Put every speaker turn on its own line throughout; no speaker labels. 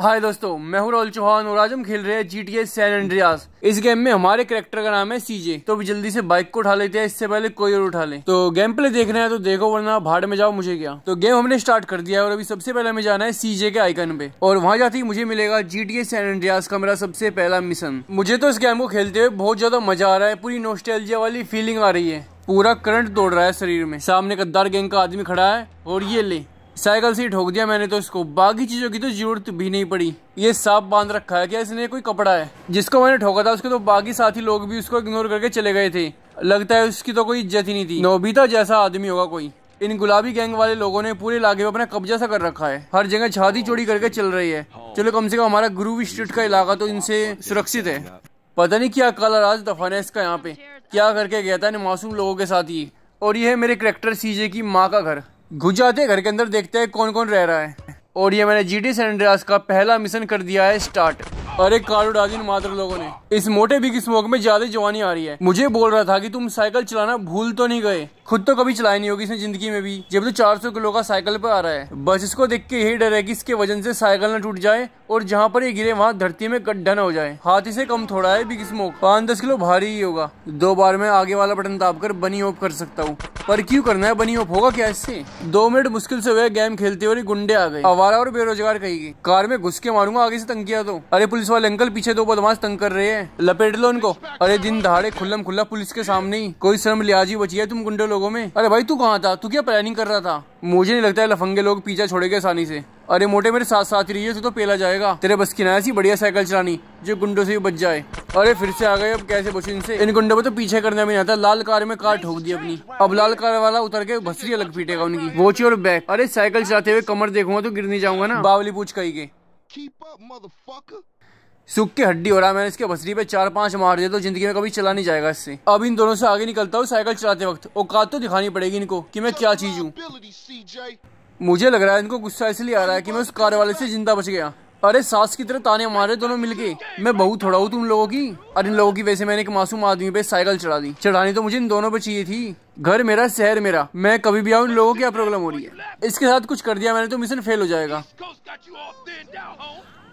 हाय दोस्तों मैं हूं राहुल चौहान और आज हम खेल रहे हैं जी टी सैन एंड्रियास इस गेम में हमारे करेक्टर का नाम है सीजे तो अभी जल्दी से बाइक को उठा लेते हैं इससे पहले कोई और उठा ले तो गेम प्ले देख रहे हैं तो देखो वरना भाड़ में जाओ मुझे क्या तो गेम हमने स्टार्ट कर दिया है और अभी सबसे पहले हमें जाना है सीजे के आइकन पे और वहां जाते ही मुझे मिलेगा जी टी सैन एंड्रियास का मेरा सबसे पहला मिशन मुझे तो इस गेम को खेलते हुए बहुत ज्यादा मजा आ रहा है पूरी नोस्टेलजिया वाली फीलिंग आ रही है पूरा करंट दौड़ रहा है शरीर में सामने गद्दार गैंग का आदमी खड़ा है और ये ले साइकिल से ही ठोक दिया मैंने तो इसको बाकी चीज़ों की तो जरूरत भी नहीं पड़ी ये साफ बांध रखा है क्या इसने कोई कपड़ा है जिसको मैंने ठोका था उसके तो बाकी साथी लोग भी उसको इग्नोर करके चले गए थे लगता है उसकी तो कोई इज्जत ही नहीं थी नोबीता जैसा आदमी होगा कोई इन गुलाबी गैंग वाले लोगों ने पूरे इलाके में अपना कब्जा सा कर रखा है हर जगह छाती चोरी करके चल रही है चलो कम से कम हमारा गुरु स्ट्रीट का इलाका तो इनसे सुरक्षित है पता नहीं क्या काला राज दफाना है इसका यहाँ पे क्या करके गया था इन मासूम लोगों के साथ ही और यह है मेरे करेक्टर सीजे की माँ का घर गुजराती घर के अंदर देखते हैं कौन कौन रह रहा है और ये मैंने जी टी का पहला मिशन कर दिया है स्टार्ट अरे उड़ा दी मात्र लोगों ने इस मोटे बिग स्मोक में ज्यादा जवानी आ रही है मुझे बोल रहा था कि तुम साइकिल चलाना भूल तो नहीं गए खुद तो कभी चलाई नहीं होगी इसने जिंदगी में भी जब तो 400 किलो का साइकिल पर आ रहा है बस इसको देख के यही डर है कि इसके वजन से साइकिल ना टूट जाए और जहाँ पर ये गिरे वहाँ धरती में गड्ढा न हो जाए हाथी से कम थोड़ा है बिग स्मोक पाँच दस किलो भारी ही होगा दो बार में आगे वाला बटन दाप कर बनी ऑफ कर सकता हूँ पर क्यों करना है बनी ऑफ होगा क्या इससे दो मिनट मुश्किल से हुए गेम खेलते हुए गुंडे आ गए आवारा और बेरोजगार कहेगी कार में घुस के मारूंगा आगे से तंग किया तो अरे पुलिस पुलिस वाले अंकल पीछे दो बदमाश तंग कर रहे हैं लपेट लो उनको अरे दिन दहाड़े खुल्लम खुल्ला पुलिस के सामने ही कोई शर्म लिहाजी बची है तुम गुंडे लोगों में अरे भाई तू कहाँ था तू क्या प्लानिंग कर रहा था मुझे नहीं लगता है लफंगे लोग पीछा छोड़ेंगे आसानी से अरे मोटे मेरे साथ साथ है तू तो पेला जाएगा तेरे बस की सी बढ़िया साइकिल चलानी जो गुंडों से भी बच जाए अरे फिर से आ गए अब कैसे बचू इनसे इन गुंडों को तो पीछे करने में नहीं आता लाल कार में कार ठोक दी अपनी अब लाल कार वाला उतर के भसरी अलग पीटेगा उनकी वोची और बैग अरे साइकिल चलाते हुए कमर देखूंगा तो गिर नहीं जाऊंगा ना बावली पूछ कही के सुख की हड्डी हो रहा है मैंने इसके बसरी पे चार पांच मार दिया तो जिंदगी में कभी चला नहीं जाएगा इससे अब इन दोनों से आगे निकलता हूँ साइकिल चलाते वक्त औकात तो दिखानी पड़ेगी इनको कि मैं क्या चीज हूँ मुझे लग रहा है इनको गुस्सा इसलिए आ रहा है कि मैं उस कार वाले से जिंदा बच गया अरे सास की तरह ताने मारे दोनों मिलके मैं बहुत थोड़ा हूँ तुम लोगों की और इन लोगों की वैसे मैंने एक मासूम आदमी पे साइकिल चढ़ा दी चढ़ानी तो मुझे इन दोनों पे चाहिए थी घर मेरा शहर मेरा मैं कभी भी आऊँ इन लोगों की क्या प्रॉब्लम हो रही है इसके साथ कुछ कर दिया मैंने तो मिशन फेल हो जाएगा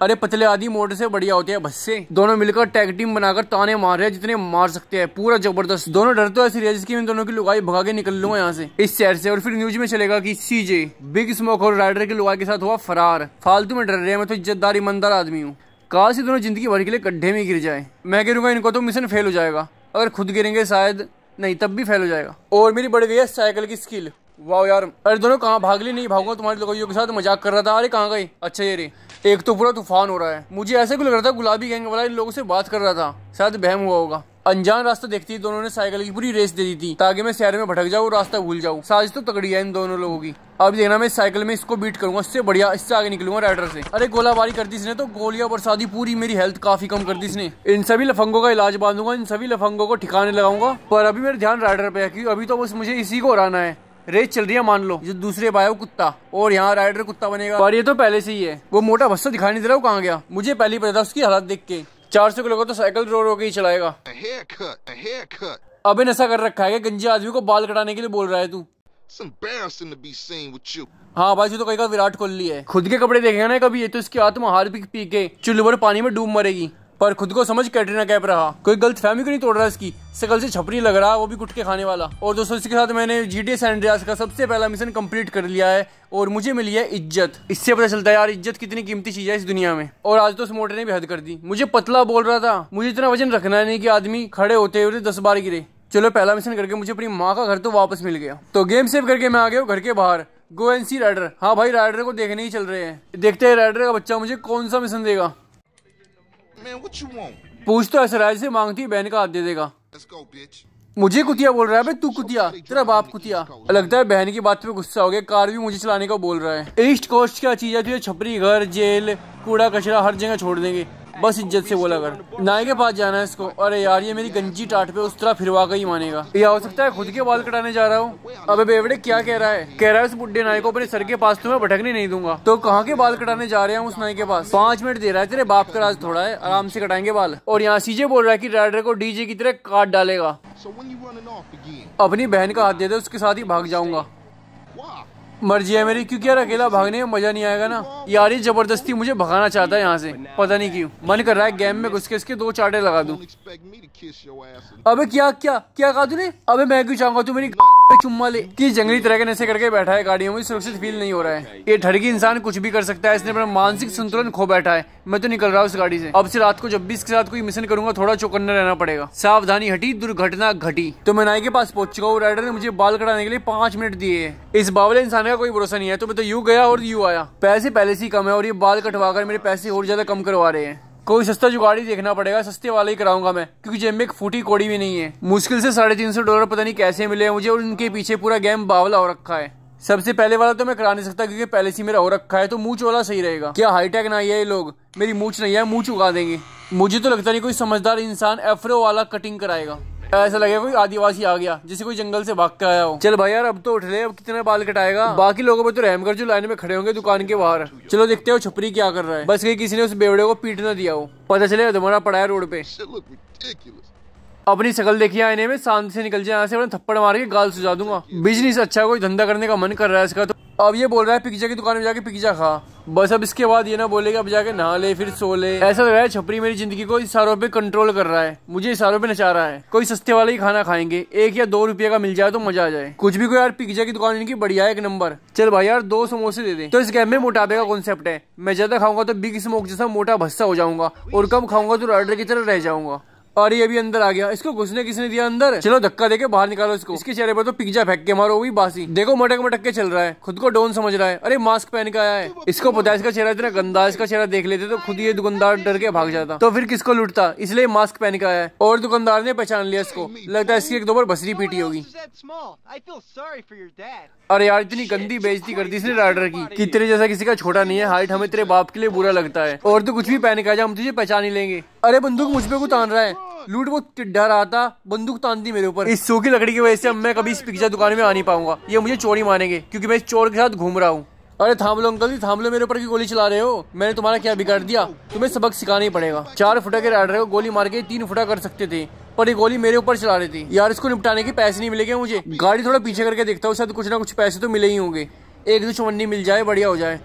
अरे पतले आदि मोटर से बढ़िया होते हैं से दोनों मिलकर टैग टीम बनाकर ताने मार रहे जितने मार सकते हैं पूरा जबरदस्त दोनों डर तो ऐसी रही की मैं दोनों की लुगाई भगा के निकल लूंगा यहाँ से इस शहर से और फिर न्यूज में चलेगा की सीजे बिग स्मोक और राइडर की लुगाई के साथ हुआ फरार फालतू में डर रहे हैं मैं तो इज्जतदार ईमानदार आदमी हूँ से दोनों जिंदगी भर के लिए गड्ढे में गिर जाए मैं गिरूंगा इनको तो मिशन फेल हो जाएगा अगर खुद गिरेंगे शायद नहीं तब भी फेल हो जाएगा और मेरी बढ़ गई है साइकिल की स्किल वाह यार अरे दोनों कहाँ भाग ली नहीं भागूंगा तुम्हारे लोगों के साथ मजाक कर रहा था अरे कहाँ गई अच्छा ये रे एक तो पूरा तूफान हो रहा है मुझे ऐसे क्यों लग रहा था गुलाबी गैंग वाला इन लोगों से बात कर रहा था शायद बहम हुआ होगा अनजान रास्ता देखती दोनों ने साइकिल की पूरी रेस दे दी थी ताकि मैं शहर में भटक जाऊँ रास्ता भूल जाऊँ साजिश तो तगड़ी है इन दोनों लोगों की अब देखना मैं साइकिल में इसको बीट करूंगा इससे बढ़िया इससे आगे निकलूंगा राइडर से अरे गोलाबारी कर दी इसने तो गोलियां बरसा दी पूरी मेरी हेल्थ काफी कम कर दी इसने इन सभी लफंगों का इलाज बांधूंगा इन सभी लफंगों को ठिकाने लगाऊंगा पर अभी मेरा ध्यान राइडर पे है क्योंकि अभी तो बस मुझे इसी को हराना है रेस चल रही है मान लो जो दूसरे भाई वो कुत्ता और यहाँ राइडर कुत्ता बनेगा और ये तो पहले से ही है वो मोटा भस्सा दिखाई नहीं दे रहा हूँ कहाँ गया मुझे पहले ही पता था उसकी हालत देख के चार सौ किलो का तो साइकिल रो रो के ही चलाएगा अभी नशा कर रखा है गंजे आदमी को बाल कटाने के लिए बोल रहा है तू हाँ भाई तो कहीं का विराट कोहली है खुद के कपड़े देखेगा ना कभी ये तो इसकी आत्मा हार पी के चुल्लू पर पानी में डूब मरेगी पर खुद को समझ कैटरीना कैप रहा कोई गलत फैमिली को नहीं तोड़ रहा इसकी सकल से छपरी लग रहा वो भी गुटके खाने वाला और दोस्तों इसके साथ मैंने जी टी सैनड्रियास का सबसे पहला मिशन कंप्लीट कर लिया है और मुझे मिली है इज्जत इससे पता चलता है यार इज्जत कितनी कीमती चीज है इस दुनिया में और आज तो उस मोटर ने भी हद कर दी मुझे पतला बोल रहा था मुझे इतना वजन रखना है नहीं की आदमी खड़े होते हुए दस बार गिरे चलो पहला मिशन करके मुझे अपनी माँ का घर तो वापस मिल गया तो गेम सेव करके मैं आ गया घर के बाहर गो एन सी राइडर हाँ भाई राइडर को देखने ही चल रहे हैं देखते हैं राइडर का बच्चा मुझे कौन सा मिशन देगा man, what you want? पूछता तो है से मांगती बहन का हाथ दे देगा मुझे कुतिया बोल रहा है तू कुतिया तेरा बाप कुतिया लगता है बहन की बात पे गुस्सा हो गया कार भी मुझे चलाने का बोल रहा है ईस्ट कोस्ट क्या चीज है छपरी घर जेल कूड़ा कचरा हर जगह छोड़ देंगे बस इज्जत से बोला कर नाई के पास जाना है इसको अरे यार ये मेरी गंजी टाट पे उस तरह फिरवा का ही मानेगा ये हो सकता है खुद के बाल कटाने जा रहा हूँ अबे बेवड़े क्या कह रहा है कह रहा है उस बुढ़े नाई को अपने सर के पास तुम्हें तो भटकने नहीं दूंगा तो कहाँ के बाल कटाने जा रहे हैं उस नाई के पास पाँच मिनट दे रहा है तेरे बाप का राज थोड़ा है आराम से कटाएंगे बाल और यहाँ सीजे बोल रहा है की राइडर को डीजे की तरह काट डालेगा अपनी बहन का हाथ दे दे उसके साथ ही भाग जाऊंगा मर्जी है मेरी क्योंकि यार अकेला भागने में मज़ा नहीं आएगा ना यार ये जबरदस्ती मुझे भगाना चाहता है यहाँ से पता नहीं क्यों मन कर रहा है गेम में घुस के इसके दो चाटे लगा दूं अबे क्या क्या क्या कहा तूने अबे मैं क्यों चाहूंगा तू मेरी चुम्मा ले की जंगली तरह के नशे करके बैठा है गाड़ियों में सुरक्षित फील नहीं हो रहा है ये ढड़की इंसान कुछ भी कर सकता है इसने अपना मानसिक संतुलन खो बैठा है मैं तो निकल रहा हूँ इस गाड़ी से अब से रात को जब भी इसके साथ कोई मिशन करूंगा थोड़ा चौकन्ना रहना पड़ेगा सावधानी हटी दुर्घटना घटी तो मैं नाई के पास पहुंच चुका हूँ राइडर ने मुझे बाल कटाने के लिए पांच मिनट दिए इस बावले इंसान का कोई भरोसा नहीं है तो मैं तो यू गया और यू आया पैसे पहले से कम है और ये बाल कटवा मेरे पैसे और ज्यादा कम करवा रहे हैं कोई सस्ता जुगाड़ ही देखना पड़ेगा सस्ते वाला ही कराऊंगा मैं क्योंकि जेब में एक फूटी कोड़ी भी नहीं है मुश्किल से साढ़े तीन सौ डॉलर पता नहीं कैसे मिले मुझे और उनके पीछे पूरा गेम बावला हो रखा है सबसे पहले वाला तो मैं करा नहीं सकता क्योंकि पहले से मेरा हो रखा है तो मूछ वाला सही रहेगा क्या हाईटेक ना है ये लोग मेरी मूछ नहीं है मूछ उगा देंगे मुझे तो लगता नहीं कोई समझदार इंसान एफ्रो वाला कटिंग कराएगा ऐसा लगेगा कोई आदिवासी आ गया जिसे कोई जंगल से भाग के आया हो चल भाई यार अब तो उठ रहे अब कितने तो बाल कटाएगा बाकी लोगों पर तो रहम कर जो लाइन में खड़े होंगे दुकान के बाहर चलो देखते हो छपरी क्या कर रहा है बस कहीं किसी ने उस बेवड़े को पीट ना दिया हो पता चले तुम्हारा पड़ा है रोड पे अपनी शकल देखिए आईने में शांति से निकल जाए यहाँ से थप्पड़ मार के गाल सुझा दूंगा बिजनेस अच्छा कोई धंधा करने का मन कर रहा है इसका तो अब ये बोल रहा है पिज्जा की दुकान में जाके पिज्जा खा बस अब इसके बाद ये ना बोलेगा अब जाके नहा ले फिर सो ले ऐसा लग रहा है छपरी मेरी जिंदगी को इशारों पे कंट्रोल कर रहा है मुझे इशारों पे नचा रहा है कोई सस्ते वाले ही खाना खाएंगे एक या दो रुपये का मिल जाए तो मजा आ जाए कुछ भी को यार पिज्जा की दुकान इनकी बढ़िया एक नंबर चल भाई यार दो समोसे दे दे तो इस गेम में मोटापे का कॉन्सेप्ट है मैं ज्यादा खाऊंगा तो बिग स्मोक जैसा मोटा भस्सा हो जाऊंगा और कम खाऊंगा तो ऑर्डर की तरह रह जाऊंगा और ये भी अंदर आ गया इसको घुसने किसने दिया अंदर चलो धक्का देके बाहर निकालो इसको इसके चेहरे पर तो पिज्जा फेंक के मारो वही भी बासी देखो मटक मटक के चल रहा है खुद को डोन समझ रहा है अरे मास्क पहन के आया है इसको पता है इसका चेहरा इतना गंदा इसका चेहरा देख लेते तो खुद ये दुकानदार डर के भाग जाता तो फिर किसको लुटता इसलिए मास्क पहन के आया है और दुकानदार ने पहचान लिया इसको लगता है इसकी एक दो बार बसरी पीटी होगी अरे यार इतनी गंदी बेजती कर दी इसने राइडर की कि तेरे जैसा किसी का छोटा नहीं है हाइट हमें तेरे बाप के लिए बुरा लगता है और तो कुछ भी पहन के आ जा हम तुझे पहचान ही लेंगे अरे बंदूक मुझ पे को तान रहा है लूट वो टिड्डा रहा था बंदूक तान तो थी मेरे ऊपर इस सूखी लकड़ी की वजह से मैं कभी इस पिक्चर दुकान में आ नहीं पाऊंगा ये मुझे चोरी मानेंगे क्योंकि मैं इस चोर के साथ घूम रहा हूँ अरे थाम लो अंकल जी थाम लो मेरे ऊपर की गोली चला रहे हो मैंने तुम्हारा क्या बिगाड़ दिया तुम्हें सबक सिखाना ही पड़ेगा चार फुटा के राइडर को गोली मार के तीन फुटा कर सकते थे पर ये गोली मेरे ऊपर चला रही थी यार इसको निपटाने के पैसे नहीं मिलेंगे मुझे गाड़ी थोड़ा पीछे करके देखता हूँ शायद कुछ ना कुछ पैसे तो मिले ही होंगे एक दो चवन्नी मिल जाए बढ़िया हो जाए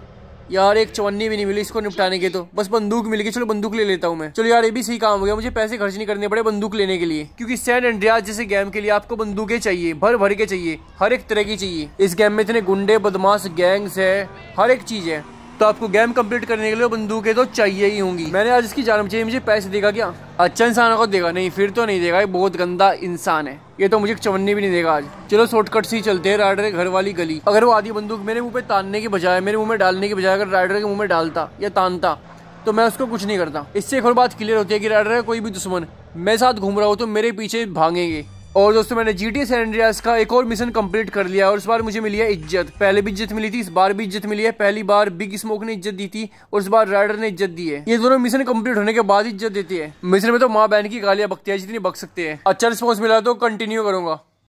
यार एक चवन्नी भी नहीं मिली इसको निपटाने के तो बस बंदूक मिल गई चलो बंदूक ले लेता हूँ मैं चलो यार ये भी सही काम हो गया मुझे पैसे खर्च नहीं करने पड़े बंदूक लेने के लिए क्योंकि सैन एंड्रियाज जैसे गेम के लिए आपको बंदूकें चाहिए भर भर के चाहिए हर एक तरह की चाहिए इस गेम में इतने गुंडे बदमाश गैंग्स है हर एक चीज है तो आपको गेम कंप्लीट करने के लिए बंदूकें तो चाहिए ही होंगी मैंने आज इसकी जान बचाई मुझे पैसे देगा क्या अच्छा इंसान को देगा नहीं फिर तो नहीं देगा ये बहुत गंदा इंसान है ये तो मुझे चवन्नी भी नहीं देगा आज चलो शॉर्टकट से ही चलते हैं राइडर घर वाली गली अगर वो आधी बंदूक मेरे मुंह पे तानने के बजाय मेरे मुंह में डालने के बजाय अगर राइडर के मुंह में डालता या तानता तो मैं उसको कुछ नहीं करता इससे एक और बात क्लियर होती है कि राइडर का कोई भी दुश्मन मेरे साथ घूम रहा हो तो मेरे पीछे भागेंगे और दोस्तों मैंने जी टी एस का एक और मिशन कंप्लीट कर लिया और इस बार मुझे मिली है इज्जत पहले भी इज्जत मिली थी इस बार भी इज्जत मिली है पहली बार बिग स्मोक ने इज्जत दी थी और इस बार राइडर ने इज्जत दी है ये दोनों मिशन कंप्लीट होने के बाद इज्जत देती है मिशन में तो माँ बहन की गालियां बकती है जितनी बक सकते हैं अच्छा रिस्पॉन्स मिला तो कंटिन्यू करूंगा